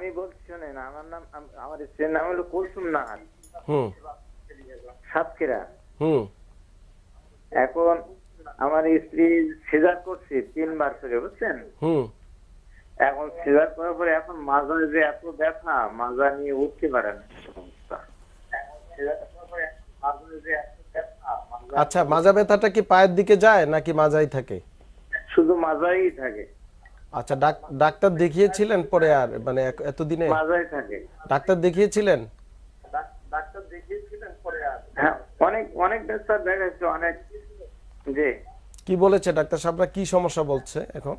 আমি বলছি শুনেন আমার নাম আমার স্ত্রীর নাম হলো কুলসুম নাহার হুম সাতক্ষীরা হুম এখন আমার স্ত্রী সিজার করছি তিনবার করে বুঝছেন হুম এখন সিজার করার পরে এখন মাজা যে এত ব্যথা মাজা নিয়ে উঠতে পারে আচ্ছা মাজা ব্যথাটা কি পায়ের দিকে যায় নাকি মাজাই থাকে শুধু মাজাই থাকে আচ্ছা ডাক্তার দেখিয়েছিলেন পরে আর মানে এতদিনে মাজায় থাকে ডাক্তার দেখিয়েছিলেন ডাক্তার দেখিয়েছিলেন পরে আর হ্যাঁ অনেক অনেক ডাক্তার দেখাইছে অনেক জি কি বলেছে ডাক্তার সাহেবরা কি সমস্যা বলছে এখন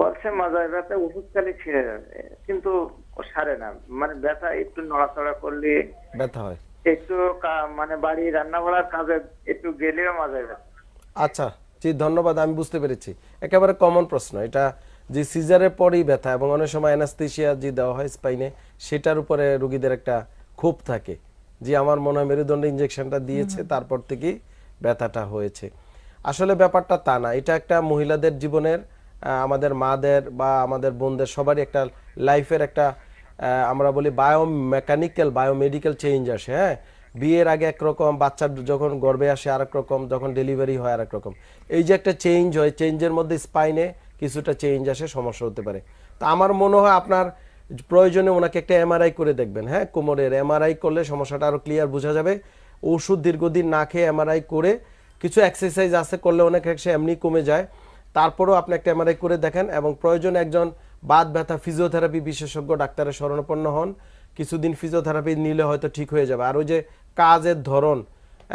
বলছে মাজায় ব্যথা ওষুধ খালি ছিঁড়ে যাবে কিন্তু সারে না মানে ব্যথা একটু নড়াচড়া করলে ব্যথা হয় একটু মানে বাড়ি রান্না করার কাজে একটু গেলেও মজা আচ্ছা জি ধন্যবাদ আমি বুঝতে পেরেছি একেবারে কমন প্রশ্ন এটা যে সিজারের পরই ব্যথা এবং অনেক সময় অ্যানাস্থিসিয়া যে দেওয়া হয় স্পাইনে সেটার উপরে রোগীদের একটা ক্ষোভ থাকে যে আমার মনে হয় মেরুদণ্ড ইঞ্জেকশনটা দিয়েছে তারপর থেকেই ব্যথাটা হয়েছে আসলে ব্যাপারটা তা না এটা একটা মহিলাদের জীবনের আমাদের মাদের বা আমাদের বোনদের সবারই একটা লাইফের একটা আমরা বলি বায়ো বায়ো বায়োমেডিক্যাল চেঞ্জ আসে হ্যাঁ বিয়ের আগে একরকম বাচ্চার যখন গর্বে আসে আর রকম যখন ডেলিভারি হয় আর রকম এই যে একটা চেঞ্জ হয় চেঞ্জের মধ্যে স্পাইনে কিছুটা চেঞ্জ আসে সমস্যা হতে পারে তা আমার মনে হয় আপনার প্রয়োজনে ওনাকে একটা এমআরআই করে দেখবেন হ্যাঁ কোমরের এমআরআই করলে সমস্যাটা আরও ক্লিয়ার বোঝা যাবে ওষুধ দীর্ঘদিন না খেয়ে এমআরআই করে কিছু এক্সারসাইজ আছে করলে অনেক এমনি কমে যায় তারপরেও আপনি একটা এমআরআই করে দেখেন এবং প্রয়োজন একজন বাদ ব্যথা ফিজিওথেরাপি বিশেষজ্ঞ ডাক্তারের শরণাপন্ন হন কিছুদিন ফিজিওথেরাপি নিলে হয়তো ঠিক হয়ে যাবে আর ওই যে কাজের ধরন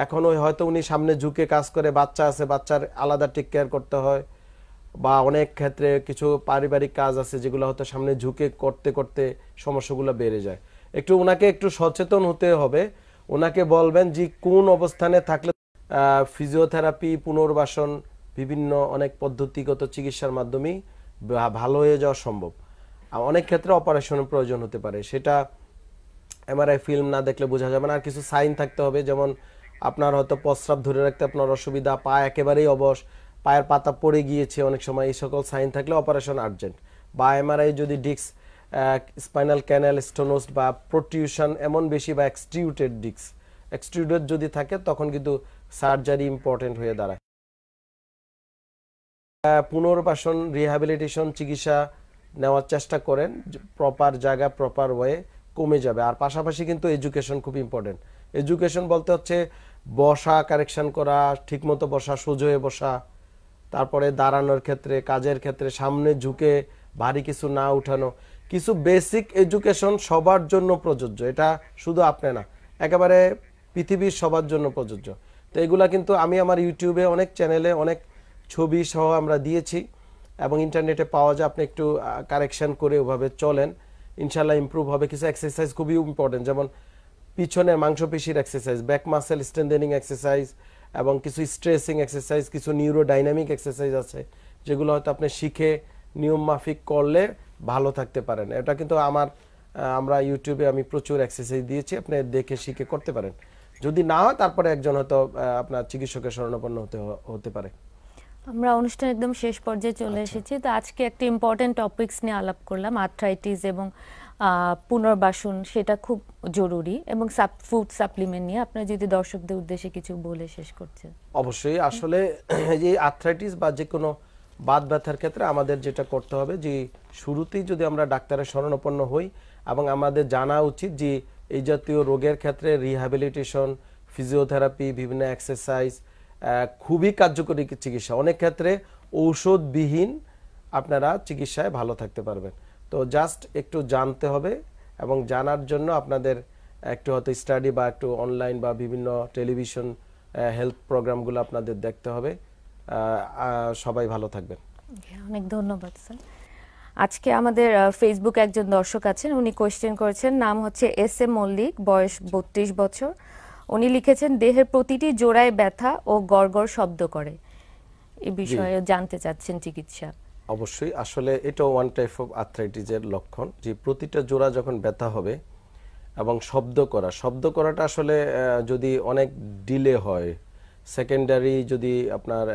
এখন ওই হয়তো উনি সামনে ঝুঁকে কাজ করে বাচ্চা আছে বাচ্চার আলাদা টেক কেয়ার করতে হয় বা অনেক ক্ষেত্রে কিছু পারিবারিক কাজ আছে যেগুলো হয়তো সামনে ঝুঁকে করতে করতে সমস্যাগুলো বেড়ে যায় একটু ওনাকে একটু সচেতন হতে হবে ওনাকে বলবেন যে কোন অবস্থানে থাকলে ফিজিওথেরাপি পুনর্বাসন বিভিন্ন অনেক পদ্ধতিগত চিকিৎসার মাধ্যমেই ভালো হয়ে যাওয়া সম্ভব অনেক ক্ষেত্রে অপারেশনের প্রয়োজন হতে পারে সেটা এমআরআই ফিল্ম না দেখলে বোঝা যাবে না আর কিছু সাইন থাকতে হবে যেমন আপনার হয়তো প্রস্রাব ধরে রাখতে আপনার অসুবিধা পা একেবারেই অবশ পায়ের পাতা পড়ে গিয়েছে অনেক সময় এই সকল সাইন থাকলে অপারেশন আর্জেন্ট বা এমআরআই যদি ডিক্স স্পাইনাল ক্যানাল স্টোনোস বা প্রোটিউশন এমন বেশি বা এক্সটিউটেড ডিক্স এক্সটিউটেড যদি থাকে তখন কিন্তু সার্জারি ইম্পর্টেন্ট হয়ে দাঁড়ায় পুনর্বাসন রিহ্যাবিলিটেশন চিকিৎসা নেওয়ার চেষ্টা করেন প্রপার জায়গা প্রপার ওয়ে কমে যাবে আর পাশাপাশি কিন্তু এডুকেশন খুব ইম্পর্টেন্ট এডুকেশন বলতে হচ্ছে বসা কারেকশন করা ঠিকমতো বসা সোজয়ে বসা তারপরে দাঁড়ানোর ক্ষেত্রে কাজের ক্ষেত্রে সামনে ঝুঁকে ভারী কিছু না উঠানো কিছু বেসিক এডুকেশন সবার জন্য প্রযোজ্য এটা শুধু আপনি না একেবারে পৃথিবীর সবার জন্য প্রযোজ্য তো এগুলা কিন্তু আমি আমার ইউটিউবে অনেক চ্যানেলে অনেক ছবি সহ আমরা দিয়েছি এবং ইন্টারনেটে পাওয়া যায় আপনি একটু কারেকশন করে ওভাবে চলেন ইনশাল্লাহ ইম্প্রুভ হবে কিছু এক্সারসাইজ খুবই ইম্পর্টেন্ট যেমন পিছনের মাংসপেশির exercise back muscle strengthening exercise এবং কিছু স্ট্রেসিং এক্সারসাইজ কিছু নিউরোডাইনামিক এক্সারসাইজ আছে যেগুলো হয়তো আপনি শিখে নিয়ম মাফিক করলে ভালো থাকতে পারেন এটা কিন্তু আমার আমরা ইউটিউবে আমি প্রচুর এক্সারসাইজ দিয়েছি আপনি দেখে শিখে করতে পারেন যদি না হয় তারপরে একজন হয়তো আপনার চিকিৎসকের শরণাপন্ন হতে হতে পারে আমরা অনুষ্ঠান একদম শেষ পর্যায়ে চলে আচ্ছা। এসেছি তো আজকে একটা ইম্পর্টেন্ট টপিকস নিয়ে আলাপ করলাম আর্থ্রাইটিস এবং পুনর্বাসন সেটা খুব জরুরি এবং ফুড সাপ্লিমেন্ট নিয়ে আপনারা যদি দর্শকদের উদ্দেশ্যে কিছু বলে শেষ করছেন অবশ্যই আসলে যে আর্থ্রাইটিস বা যে কোনো বাদ ব্যথার ক্ষেত্রে আমাদের যেটা করতে হবে যে শুরুতেই যদি আমরা ডাক্তারের স্মরণাপন্ন হই এবং আমাদের জানা উচিত যে এই জাতীয় রোগের ক্ষেত্রে রিহ্যাবিলিটেশন ফিজিওথেরাপি বিভিন্ন এক্সারসাইজ খুবই কার্যকরী চিকিৎসা অনেক ক্ষেত্রে ঔষধবিহীন আপনারা চিকিৎসায় ভালো থাকতে পারবেন তো জাস্ট একটু জানতে হবে এবং জানার জন্য আপনাদের একটু হয়তো স্টাডি বা একটু অনলাইন বা বিভিন্ন টেলিভিশন হেলথ প্রোগ্রামগুলো আপনাদের দেখতে হবে সবাই ভালো থাকবেন অনেক ধন্যবাদ স্যার আজকে আমাদের ফেসবুক একজন দর্শক আছেন উনি কোয়েশ্চেন করেছেন নাম হচ্ছে এস এ মল্লিক বয়স বত্রিশ বছর উনি লিখেছেন দেহের প্রতিটি জোড়ায় ব্যথা ও গড়গড় শব্দ করে এ বিষয়ে জানতে চাচ্ছেন চিকিৎসা অবশ্যই আসলে এটা ওয়ান টাইপ অফ আর্থ্রাইটিসের লক্ষণ যে প্রতিটা জোড়া যখন ব্যথা হবে এবং শব্দ করা শব্দ করাটা আসলে যদি অনেক ডিলে হয় সেকেন্ডারি যদি আপনার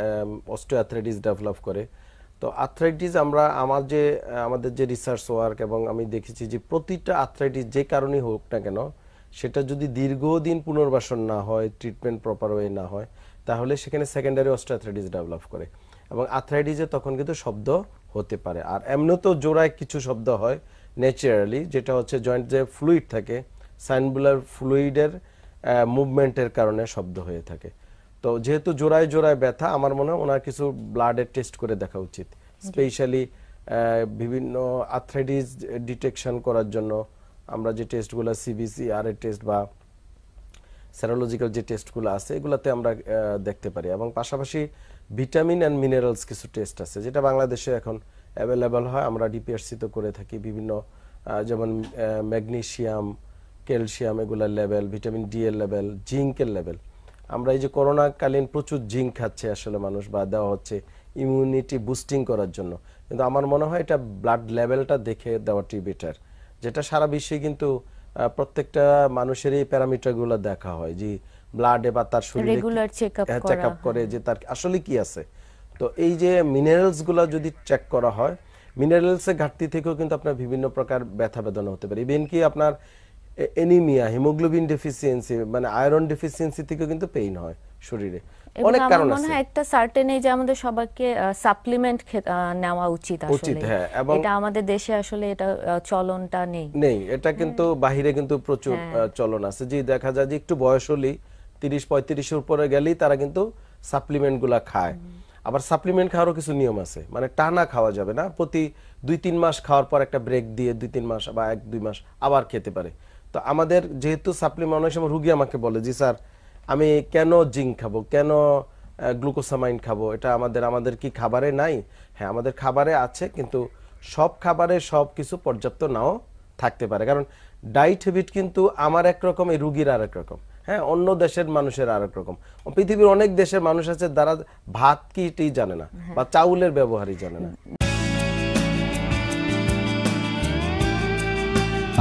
অস্টিওআর্থ্রাইটিস ডেভেলপ করে তো আর্থ্রাইটিস আমরা আমার যে আমাদের যে রিসার্চ ওয়ার্ক এবং আমি দেখেছি যে প্রতিটা আর্থ্রাইটিস যে কারণেই হোক না কেন সেটা যদি দীর্ঘদিন পুনর্বাসন না হয় ট্রিটমেন্ট প্রপার ওয়ে না হয় তাহলে সেখানে সেকেন্ডারি অস্ট্রাথ্রাইটিস ডেভেলপ করে এবং আথ্রাইটিসে তখন কিন্তু শব্দ হতে পারে আর এমনি তো জোড়ায় কিছু শব্দ হয় ন্যাচারালি যেটা হচ্ছে জয়েন্ট যে ফ্লুইড থাকে সাইনবুলার ফ্লুইডের মুভমেন্টের কারণে শব্দ হয়ে থাকে তো যেহেতু জোড়ায় জোড়ায় ব্যথা আমার মনে হয় ওনার কিছু ব্লাডের টেস্ট করে দেখা উচিত স্পেশালি বিভিন্ন আর্থ্রাইটিস ডিটেকশন করার জন্য আমরা যে টেস্টগুলো সিবিসি আর টেস্ট বা সেরোলজিক্যাল যে টেস্টগুলো আছে এগুলোতে আমরা দেখতে পারি এবং পাশাপাশি ভিটামিন অ্যান্ড মিনারেলস কিছু টেস্ট আছে যেটা বাংলাদেশে এখন অ্যাভেলেবেল হয় আমরা ডিপিএসসি তো করে থাকি বিভিন্ন যেমন ম্যাগনেশিয়াম ক্যালসিয়াম এগুলোর লেভেল ভিটামিন ডি এর লেভেল জিঙ্কের লেভেল আমরা এই যে করোনাকালীন প্রচুর জিঙ্ক খাচ্ছে আসলে মানুষ বা দেওয়া হচ্ছে ইমিউনিটি বুস্টিং করার জন্য কিন্তু আমার মনে হয় এটা ব্লাড লেভেলটা দেখে দেওয়াটি বেটার যেটা সারা বিশ্বে কিন্তু প্রত্যেকটা মানুষের এই প্যারামিটারগুলো দেখা হয় যে ব্লাডে বা তার শরীরে হ্যাঁ, রেগুলার চেকআপ করে হ্যাঁ। যে তার আসলে কি আছে তো এই যে মিনারেলসগুলো যদি চেক করা হয় মিনারেলসের ঘাটতি থেকেও কিন্তু আপনার বিভিন্ন প্রকার ব্যথা বেদনা হতে পারে ইভেন কি আপনার এনিমিয়া হিমোগ্লোবিন ডেফিসিয়েন্সি মানে আয়রন ডেফিসিয়েন্সি থেকেও কিন্তু পেইন হয় শরীরে অনেক কারণ আছে একটা সার্টেন এই যে আমাদের সবাইকে সাপ্লিমেন্ট নেওয়া উচিত আসলে হ্যাঁ, এটা আমাদের দেশে আসলে এটা চলনটা নেই নেই এটা কিন্তু হ্যাঁ। বাহিরে কিন্তু প্রচুর হ্যাঁ। চলন আছে যে দেখা যায় যে একটু বয়স উপরে গেলেই তারা কিন্তু খায় আবার সাপ্লিমেন্ট খাওয়ারও কিছু নিয়ম আছে মানে টানা খাওয়া যাবে না প্রতি দুই তিন মাস খাওয়ার পর একটা ব্রেক দিয়ে দুই তিন মাস বা এক দুই মাস আবার খেতে পারে তো আমাদের যেহেতু সাপ্লিমেন্ট অনেক সময় রুগী আমাকে বলে জি স্যার আমি কেন জিঙ্ক খাবো কেন গ্লুকোসামাইন খাবো এটা আমাদের আমাদের কি খাবারে নাই হ্যাঁ আমাদের খাবারে আছে কিন্তু সব খাবারে সব কিছু পর্যাপ্ত নাও থাকতে পারে কারণ ডায়েট হ্যাবিট কিন্তু আমার একরকম এই রুগীর আর রকম হ্যাঁ অন্য দেশের মানুষের আর রকম পৃথিবীর অনেক দেশের মানুষ আছে তারা ভাত কিটি জানে না হ্যাঁ। বা চাউলের ব্যবহারই জানে না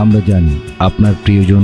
আমরা জানি আপনার প্রিয়জন